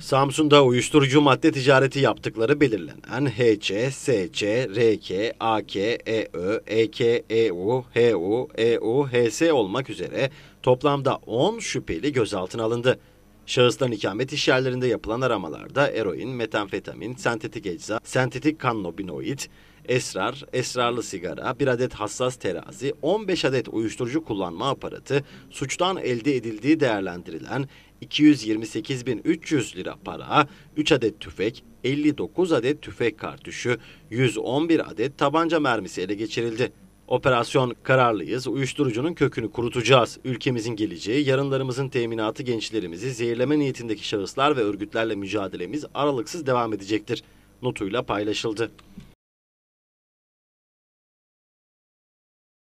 Samsun'da uyuşturucu madde ticareti yaptıkları belirlenen HC, SC, RK, AK, EÖ, EK, EU, HU, EU, HS olmak üzere toplamda 10 şüpheli gözaltına alındı. Şahısların ikamet yerlerinde yapılan aramalarda eroin, metamfetamin, sentetik ecza, sentetik kannabinoid, esrar, esrarlı sigara, bir adet hassas terazi, 15 adet uyuşturucu kullanma aparatı, suçtan elde edildiği değerlendirilen 228.300 lira para, 3 adet tüfek, 59 adet tüfek kartuşu, 111 adet tabanca mermisi ele geçirildi. Operasyon kararlıyız, uyuşturucunun kökünü kurutacağız. Ülkemizin geleceği, yarınlarımızın teminatı gençlerimizi zehirleme niyetindeki şahıslar ve örgütlerle mücadelemiz aralıksız devam edecektir. Notuyla paylaşıldı.